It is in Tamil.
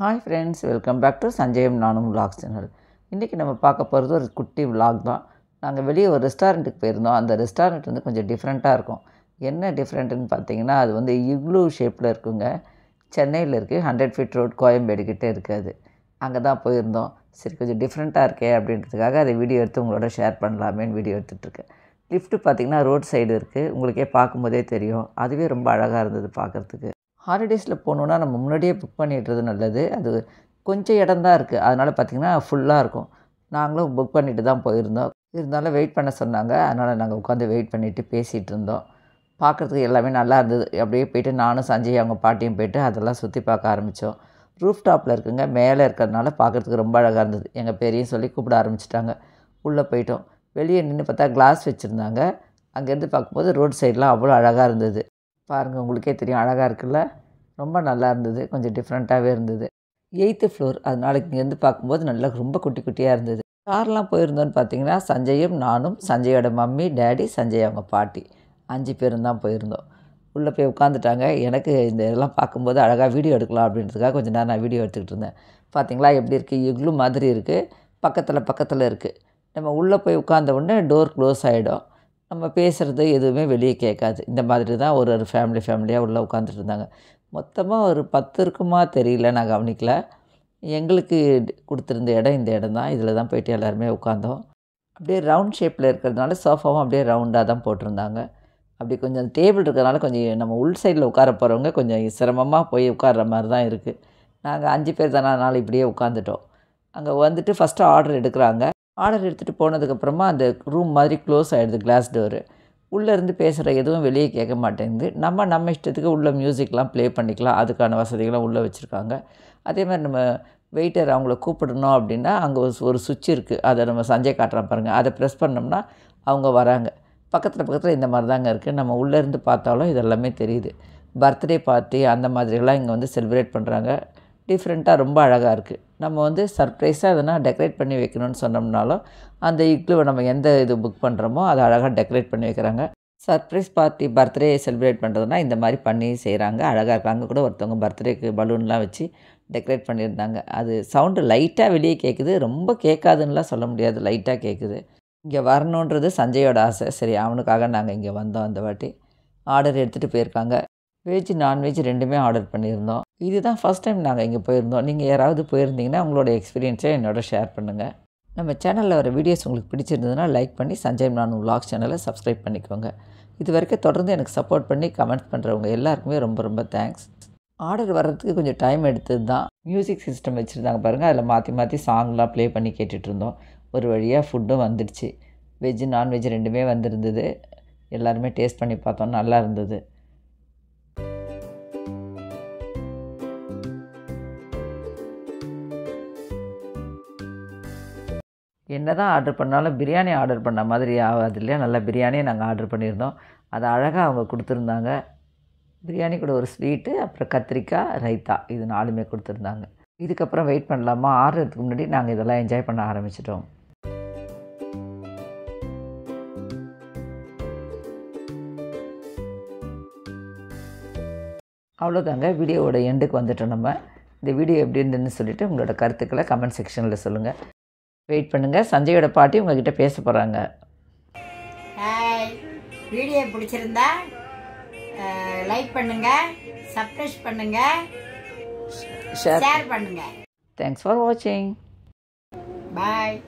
hi friends welcome back to சஞ்சயம் நானும் விலாக் சேனல் இன்றைக்கி நம்ம பார்க்க போகிறது ஒரு குட்டி விலாக் தான் நாங்கள் வெளியே ஒரு ரெஸ்டாரண்ட்டுக்கு போயிருந்தோம் அந்த ரெஸ்டாரண்ட் வந்து கொஞ்சம் டிஃப்ரெண்ட்டாக இருக்கும் என்ன டிஃப்ரெண்ட்டுன்னு பார்த்தீங்கன்னா அது வந்து இவ்வளோ ஷேப்பில் இருக்குங்க சென்னையில் இருக்குது ஹண்ட்ரட் ஃபீட் ரோட் கோயம்பேடு கிட்டே இருக்காது அங்கே தான் போயிருந்தோம் சரி கொஞ்சம் டிஃப்ரெண்ட்டாக இருக்கே அப்படின்றதுக்காக அதை வீடியோ எடுத்து உங்களோட ஷேர் பண்ணலாமேன்னு வீடியோ எடுத்துகிட்ருக்கேன் லிஃப்ட்டு பார்த்திங்கன்னா ரோட் சைடு இருக்குது உங்களுக்கே பார்க்கும்போதே தெரியும் அதுவே ரொம்ப அழகாக இருந்தது பார்க்குறதுக்கு ஹாலிடேஸில் போகணுன்னா நம்ம முன்னாடியே புக் பண்ணிடுறது நல்லது அது கொஞ்சம் இடம் தான் இருக்குது அதனால் பார்த்திங்கன்னா ஃபுல்லாக இருக்கும் நாங்களும் புக் பண்ணிட்டு தான் போயிருந்தோம் இருந்தாலும் வெயிட் பண்ண சொன்னாங்க அதனால் நாங்கள் உட்காந்து வெயிட் பண்ணிவிட்டு பேசிகிட்டு இருந்தோம் பார்க்குறதுக்கு எல்லாமே நல்லா இருந்தது அப்படியே போயிட்டு நானும் சஞ்சய் அவங்க பாட்டியும் போயிட்டு அதெல்லாம் சுற்றி பார்க்க ஆரம்பித்தோம் ரூஃப் டாப்பில் இருக்குங்க மேலே இருக்கிறதுனால பார்க்குறதுக்கு ரொம்ப அழகாக இருந்தது எங்கள் பேரையும் சொல்லி கூப்பிட ஆரம்பிச்சிட்டாங்க உள்ளே போயிட்டோம் வெளியே நின்று பார்த்தா கிளாஸ் வச்சுருந்தாங்க அங்கேருந்து பார்க்கும்போது ரோட் சைடெலாம் அவ்வளோ அழகாக இருந்தது பாருங்கள் உங்களுக்கே தெரியும் அழகாக இருக்குல்ல ரொம்ப நல்லா இருந்தது கொஞ்சம் டிஃப்ரெண்ட்டாகவே இருந்தது எயித்து ஃப்ளோர் அதனால இங்கேருந்து பார்க்கும்போது நல்லா ரொம்ப குட்டி குட்டியாக இருந்தது கார்லாம் போயிருந்தோன்னு பார்த்தீங்கன்னா சஞ்சயும் நானும் சஞ்சயோட மம்மி டேடி சஞ்சய் அவங்க பாட்டி அஞ்சு பேரும் தான் போயிருந்தோம் உள்ளே போய் உட்காந்துட்டாங்க எனக்கு இந்த இதெல்லாம் பார்க்கும்போது அழகாக வீடியோ எடுக்கலாம் அப்படின்றதுக்காக கொஞ்சம் நேரம் நான் வீடியோ எடுத்துக்கிட்டு இருந்தேன் பார்த்தீங்களா எப்படி இருக்குது இவ்வளோ மாதிரி இருக்குது பக்கத்தில் பக்கத்தில் இருக்குது நம்ம உள்ளே போய் உட்காந்த உடனே டோர் க்ளோஸ் ஆகிடும் நம்ம பேசுகிறது எதுவுமே வெளியே கேட்காது இந்த மாதிரி தான் ஒரு ஒரு ஃபேமிலி ஃபேமிலியாக உள்ளே உட்காந்துட்டு இருந்தாங்க மொத்தமாக ஒரு பத்து இருக்குமா தெரியல நான் கவனிக்கல எங்களுக்கு கொடுத்துருந்த இடம் இந்த இடம் தான் இதில் தான் போயிட்டு எல்லாருமே உட்காந்தோம் அப்படியே ரவுண்ட் ஷேப்பில் இருக்கிறதுனால சோஃபாவும் அப்படியே ரவுண்டாக தான் போட்டிருந்தாங்க அப்படி கொஞ்சம் டேபிள் இருக்கிறதுனால கொஞ்சம் நம்ம உள் சைடில் உட்கார போகிறவங்க கொஞ்சம் சிரமமாக போய் உட்கார்ற மாதிரி தான் இருக்குது நாங்கள் அஞ்சு பேர் தானே நாள் இப்படியே உட்காந்துட்டோம் அங்கே வந்துட்டு ஃபஸ்ட்டு ஆர்டர் எடுக்கிறாங்க ஆர்டர் எடுத்துகிட்டு போனதுக்கப்புறமா அந்த ரூம் மாதிரி க்ளோஸ் ஆகிடுது கிளாஸ் டோரு உள்ளேருந்து பேசுகிற எதுவும் வெளியே கேட்க மாட்டேங்குது நம்ம நம்ம இஷ்டத்துக்கு உள்ள மியூசிக்லாம் ப்ளே பண்ணிக்கலாம் அதுக்கான வசதிகள்லாம் உள்ளே வச்சுருக்காங்க அதே மாதிரி நம்ம வெயிட்டர் அவங்கள கூப்பிடணும் அப்படின்னா அங்கே ஒரு சுவிட்ச் இருக்குது அதை நம்ம சஞ்சய் காட்டுறோம் பாருங்கள் அதை ப்ரெஸ் பண்ணோம்னா அவங்க வராங்க பக்கத்தில் பக்கத்தில் இந்த மாதிரி தாங்க இருக்குது நம்ம உள்ளேருந்து பார்த்தாலும் இதெல்லாமே தெரியுது பர்த்டே பார்ட்டி அந்த மாதிரிலாம் இங்கே வந்து செலிப்ரேட் பண்ணுறாங்க டிஃப்ரெண்ட்டாக ரொம்ப அழகாக இருக்குது நம்ம வந்து சர்ப்ரைஸாக எதனா டெக்கரேட் பண்ணி வைக்கணும்னு சொன்னோம்னாலும் அந்த இக்லுவை நம்ம எந்த இது புக் பண்ணுறோமோ அதை அழகாக டெக்கரேட் பண்ணி வைக்கிறாங்க சர்ப்ரைஸ் பார்ட்டி பர்த்டே செலிப்ரேட் பண்ணுறதுனா இந்த மாதிரி பண்ணி செய்கிறாங்க அழகாக இருக்காங்க கூட ஒருத்தவங்க பர்த்டேக்கு பலூன்லாம் வச்சு டெக்கரேட் பண்ணியிருந்தாங்க அது சவுண்டு லைட்டாக வெளியே கேட்குது ரொம்ப கேட்காதுன்னெலாம் சொல்ல முடியாது லைட்டாக கேட்குது இங்கே வரணுன்றது சஞ்சயோட ஆசை சரி அவனுக்காக நாங்கள் இங்கே வந்தோம் அந்த வாட்டி ஆர்டர் எடுத்துகிட்டு போயிருக்காங்க வெஜ் நான்வெஜ் ரெண்டுமே ஆர்டர் பண்ணியிருந்தோம் இதுதான் ஃபஸ்ட் டைம் நாங்கள் இங்கே போயிருந்தோம் நீங்கள் யாராவது போயிருந்தீங்கன்னா உங்களோட எக்ஸ்பீரியன்ஸை என்னோட ஷேர் பண்ணுங்கள் நம்ம சேனலில் வர வீடியோஸ் உங்களுக்கு பிடிச்சிருந்ததுன்னா லைக் பண்ணி சஞ்சய் நான் விலாக் சேனலை சப்ஸ்கிரைப் பண்ணிக்கோங்க இது வரைக்கும் தொடர்ந்து எனக்கு சப்போர்ட் பண்ணி கமெண்ட் பண்ணுறவங்க எல்லாருக்குமே ரொம்ப ரொம்ப தேங்க்ஸ் ஆர்டர் வர்றதுக்கு கொஞ்சம் டைம் எடுத்தது தான் மியூசிக் சிஸ்டம் வச்சுருந்தாங்க பாருங்கள் அதில் மாற்றி மாற்றி சாங்லாம் ப்ளே பண்ணி கேட்டுட்ருந்தோம் ஒரு வழியாக ஃபுட்டும் வந்துடுச்சு வெஜ்ஜு நான்வெஜ் ரெண்டுமே வந்திருந்தது எல்லாருமே டேஸ்ட் பண்ணி பார்த்தோம் நல்லா இருந்தது என்ன தான் ஆர்டர் பண்ணாலும் பிரியாணி ஆர்டர் பண்ண மாதிரி ஆகாது இல்லையா நல்லா பிரியாணியை நாங்கள் ஆர்டர் பண்ணியிருந்தோம் அது அழகாக அவங்க கொடுத்துருந்தாங்க பிரியாணி கூட ஒரு ஸ்வீட்டு அப்புறம் கத்திரிக்காய் ரைத்தா இது நாலுமே கொடுத்துருந்தாங்க இதுக்கப்புறம் வெயிட் பண்ணலாமா ஆடுறதுக்கு முன்னாடி நாங்கள் இதெல்லாம் என்ஜாய் பண்ண ஆரம்பிச்சிட்டோம் அவ்வளோதாங்க வீடியோவோட எண்டுக்கு வந்துட்டோம் நம்ம இந்த வீடியோ எப்படி இருந்ததுன்னு சொல்லிவிட்டு உங்களோட கருத்துக்களை கமெண்ட் செக்ஷனில் சொல்லுங்கள் வெயிட் பண்ணுங்கள் சஞ்சயோட பாட்டி உங்ககிட்ட பேச போகிறாங்க வீடியோ பிடிச்சிருந்தா லைக் பண்ணுங்கள் சப்ஸ்கிரைப் பண்ணுங்கள் ஷேர் பண்ணுங்கள் தேங்க்ஸ் ஃபார் வாட்சிங் பாய்